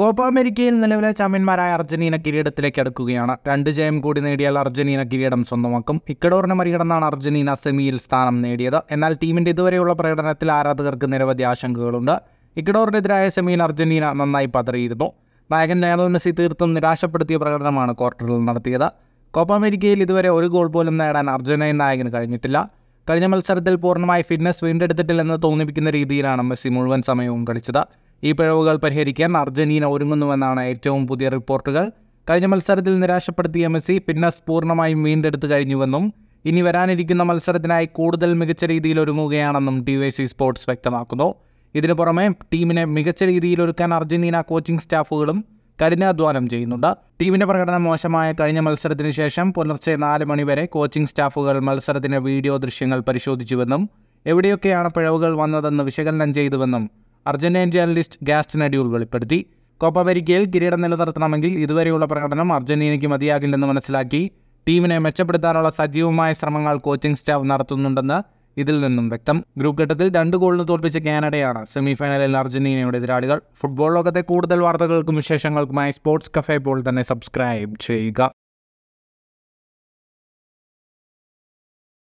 Copa അമേരിക്കയിൽ നിലവിലെ ചാമ്പ്യന്മാരായ അർജന്റീന കിരീടത്തിലേക്ക് അടുക്കുകയാണ് രണ്ട് ജയം കൂടി നേടിയാൽ അർജന്റീന കിരീടം സ്വന്തമാക്കും ഇക്കഡോറിനെ മറികടന്നാണ് അർജന്റീന സെമിയിൽ സ്ഥാനം നേടിയത് എന്നാൽ ടീമിന്റെ ഇതുവരെയുള്ള പ്രകടനത്തിൽ ആരാധകർക്ക് നിരവധി ആശങ്കകളുണ്ട് ഇക്കഡോറിനെതിരായ സെമിയിൽ അർജന്റീന നന്നായി പതറിയിരുന്നു നായകൻ ലയണൽ മെസ്സി തീർത്തും നിരാശപ്പെടുത്തിയ പ്രകടനമാണ് ക്വാർട്ടറിൽ നടത്തിയത് കോപ്പ അമേരിക്കയിൽ ഇതുവരെ ഒരു ഗോൾ പോലും നേടാൻ അർജന്റീന നായകന് കഴിഞ്ഞിട്ടില്ല കഴിഞ്ഞ മത്സരത്തിൽ പൂർണ്ണമായി ഫിറ്റ്നസ് വീണ്ടെടുത്തിട്ടില്ലെന്ന് തോന്നിപ്പിക്കുന്ന രീതിയിലാണ് മെസ്സി മുഴുവൻ സമയവും കളിച്ചത് ഈ പിഴവുകൾ പരിഹരിക്കാൻ അർജന്റീന ഒരുങ്ങുന്നുവെന്നാണ് ഏറ്റവും പുതിയ റിപ്പോർട്ടുകൾ കഴിഞ്ഞ മത്സരത്തിൽ നിരാശപ്പെടുത്തിയ മെസ്സി ഫിറ്റ്നസ് പൂർണ്ണമായും വീണ്ടെടുത്തു കഴിഞ്ഞുവെന്നും ഇനി വരാനിരിക്കുന്ന മത്സരത്തിനായി കൂടുതൽ മികച്ച രീതിയിൽ ഒരുങ്ങുകയാണെന്നും ടി വൈ സി സ്പോർട്സ് വ്യക്തമാക്കുന്നു ഇതിനു പുറമെ ടീമിനെ മികച്ച രീതിയിൽ ഒരുക്കാൻ അർജന്റീന കോച്ചിംഗ് സ്റ്റാഫുകളും കഠിനാധ്വാനം ചെയ്യുന്നുണ്ട് ടീമിന്റെ പ്രകടനം മോശമായ കഴിഞ്ഞ മത്സരത്തിന് ശേഷം പുലർച്ചെ നാല് മണിവരെ കോച്ചിംഗ് സ്റ്റാഫുകൾ മത്സരത്തിന്റെ വീഡിയോ ദൃശ്യങ്ങൾ പരിശോധിച്ചുവെന്നും എവിടെയൊക്കെയാണ് പിഴവുകൾ വന്നതെന്ന് വിശകലനം ചെയ്തുവെന്നും അർജന്റൈൻ ജേർണലിസ്റ്റ് ഗാസ്റ്റിൻ അടിയൂൾ വെളിപ്പെടുത്തി കോപ്പ അമേരിക്കയിൽ കിരീടം നിലനിർത്തണമെങ്കിൽ ഇതുവരെയുള്ള പ്രകടനം അർജന്റീനയ്ക്ക് മതിയാകില്ലെന്ന് മനസ്സിലാക്കി ടീമിനെ മെച്ചപ്പെടുത്താനുള്ള സജീവമായ ശ്രമങ്ങൾ കോച്ചിംഗ് സ്റ്റാഫ് നടത്തുന്നുണ്ടെന്ന് ഇതിൽ നിന്നും വ്യക്തം ഗ്രൂപ്പ് ഘട്ടത്തിൽ രണ്ട് ഗോളിന് തോൽപ്പിച്ച കാനഡയാണ് സെമിഫൈനലിൽ അർജന്റീനയുടെ എതിരാളികൾ ഫുട്ബോൾ ലോകത്തെ കൂടുതൽ വാർത്തകൾക്കും വിശേഷങ്ങൾക്കുമായി സ്പോർട്സ് കഫേ പോൾ തന്നെ സബ്സ്ക്രൈബ് ചെയ്യുക